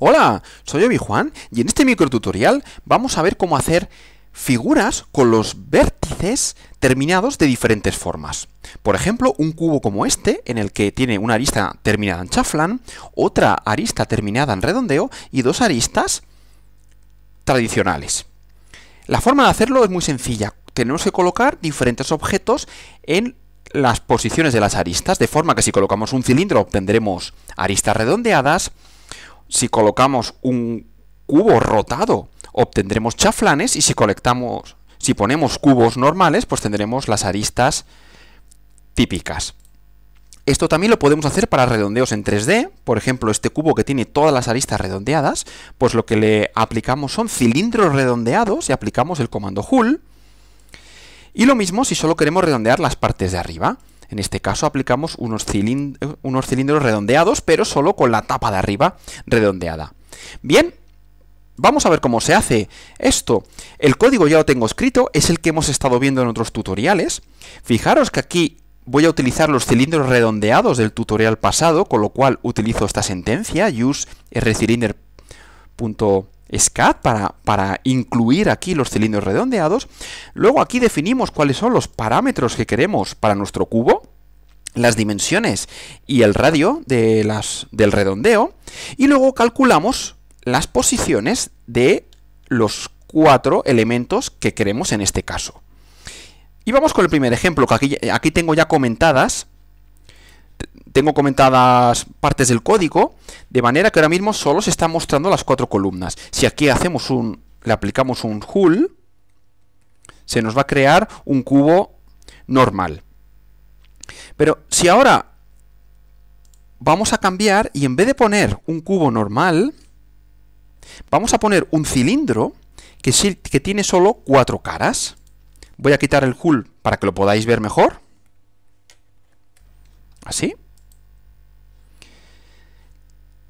Hola, soy Obi Juan y en este microtutorial vamos a ver cómo hacer figuras con los vértices terminados de diferentes formas. Por ejemplo, un cubo como este, en el que tiene una arista terminada en chaflán, otra arista terminada en redondeo y dos aristas tradicionales. La forma de hacerlo es muy sencilla. Tenemos que colocar diferentes objetos en las posiciones de las aristas, de forma que si colocamos un cilindro obtendremos aristas redondeadas, si colocamos un cubo rotado, obtendremos chaflanes y si colectamos, si ponemos cubos normales, pues tendremos las aristas típicas. Esto también lo podemos hacer para redondeos en 3D, por ejemplo este cubo que tiene todas las aristas redondeadas, pues lo que le aplicamos son cilindros redondeados y aplicamos el comando hull. Y lo mismo si solo queremos redondear las partes de arriba. En este caso aplicamos unos, cilindros redondeados, pero solo con la tapa de arriba redondeada. Bien, Vamos a ver cómo se hace esto. El código ya lo tengo escrito, es el que hemos estado viendo en otros tutoriales. Fijaros que aquí voy a utilizar los cilindros redondeados del tutorial pasado, con lo cual utilizo esta sentencia, use rcylinder.scat para, para incluir aquí los cilindros redondeados. Luego aquí definimos cuáles son los parámetros que queremos para nuestro cubo las dimensiones y el radio de las, del redondeo y luego calculamos las posiciones de los cuatro elementos que queremos en este caso. Y vamos con el primer ejemplo, que aquí, aquí tengo ya comentadas, tengo comentadas partes del código, de manera que ahora mismo solo se están mostrando las cuatro columnas. Si aquí hacemos un, le aplicamos un hull, se nos va a crear un cubo normal. Pero si ahora vamos a cambiar y en vez de poner un cubo normal, vamos a poner un cilindro que, tiene solo cuatro caras. Voy a quitar el hull para que lo podáis ver mejor. Así.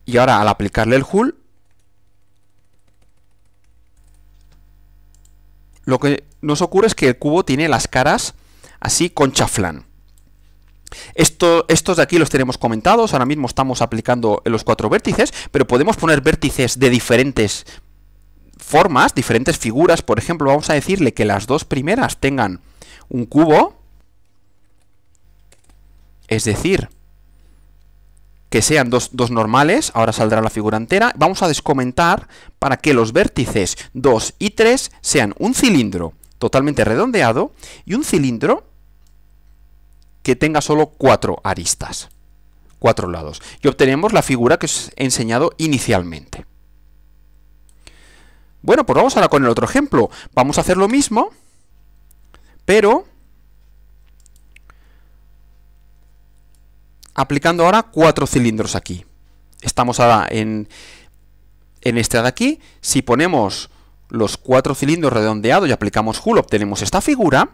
Y ahora al aplicarle el hull, lo que nos ocurre es que el cubo tiene las caras así con chaflán. Esto, estos de aquí los tenemos comentados, ahora mismo estamos aplicando los cuatro vértices, pero podemos poner vértices de diferentes formas, diferentes figuras, por ejemplo, vamos a decirle que las dos primeras tengan un cubo, es decir, que sean dos, dos normales, ahora saldrá la figura entera, vamos a descomentar para que los vértices 2 y 3 sean un cilindro totalmente redondeado y un cilindro que tenga solo cuatro aristas, cuatro lados, y obtenemos la figura que os he enseñado inicialmente. Bueno, pues vamos ahora con el otro ejemplo. Vamos a hacer lo mismo, pero aplicando ahora cuatro cilindros aquí. Estamos ahora en, en este de aquí. Si ponemos los cuatro cilindros redondeados y aplicamos Hull, obtenemos esta figura.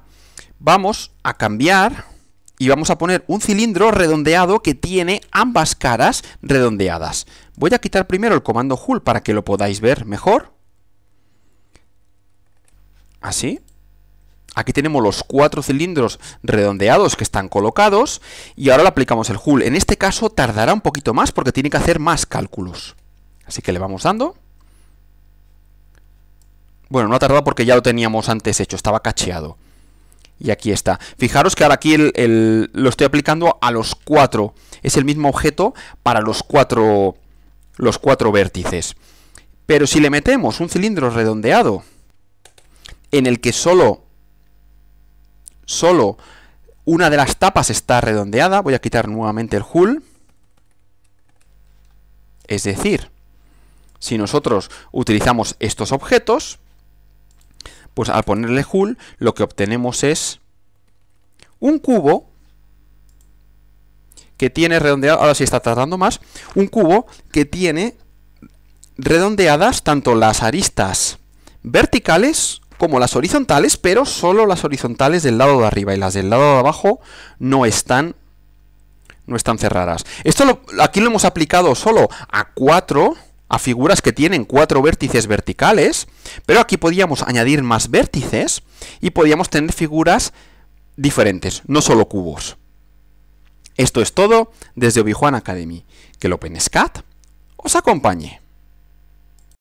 Vamos a cambiar y vamos a poner un cilindro redondeado que tiene ambas caras redondeadas. Voy a quitar primero el comando Hull para que lo podáis ver mejor. Así. Aquí tenemos los cuatro cilindros redondeados que están colocados y ahora le aplicamos el Hull. En este caso tardará un poquito más porque tiene que hacer más cálculos. Así que le vamos dando. Bueno, no ha tardado porque ya lo teníamos antes hecho, estaba cacheado y aquí está. Fijaros que ahora aquí lo estoy aplicando a los cuatro. Es el mismo objeto para los cuatro, los cuatro vértices. Pero si le metemos un cilindro redondeado en el que solo, solo una de las tapas está redondeada, voy a quitar nuevamente el hull. Es decir, si nosotros utilizamos estos objetos, pues al ponerle hull, lo que obtenemos es un cubo que tiene redondeado, ahora sí está tratando más, un cubo que tiene redondeadas tanto las aristas verticales como las horizontales, pero solo las horizontales del lado de arriba y las del lado de abajo no están no están cerradas. Esto aquí lo hemos aplicado solo a cuatro a figuras que tienen cuatro vértices verticales, pero aquí podíamos añadir más vértices y podíamos tener figuras diferentes, no solo cubos. Esto es todo desde Obi-Juan Academy. Que el OpenSCAD os acompañe.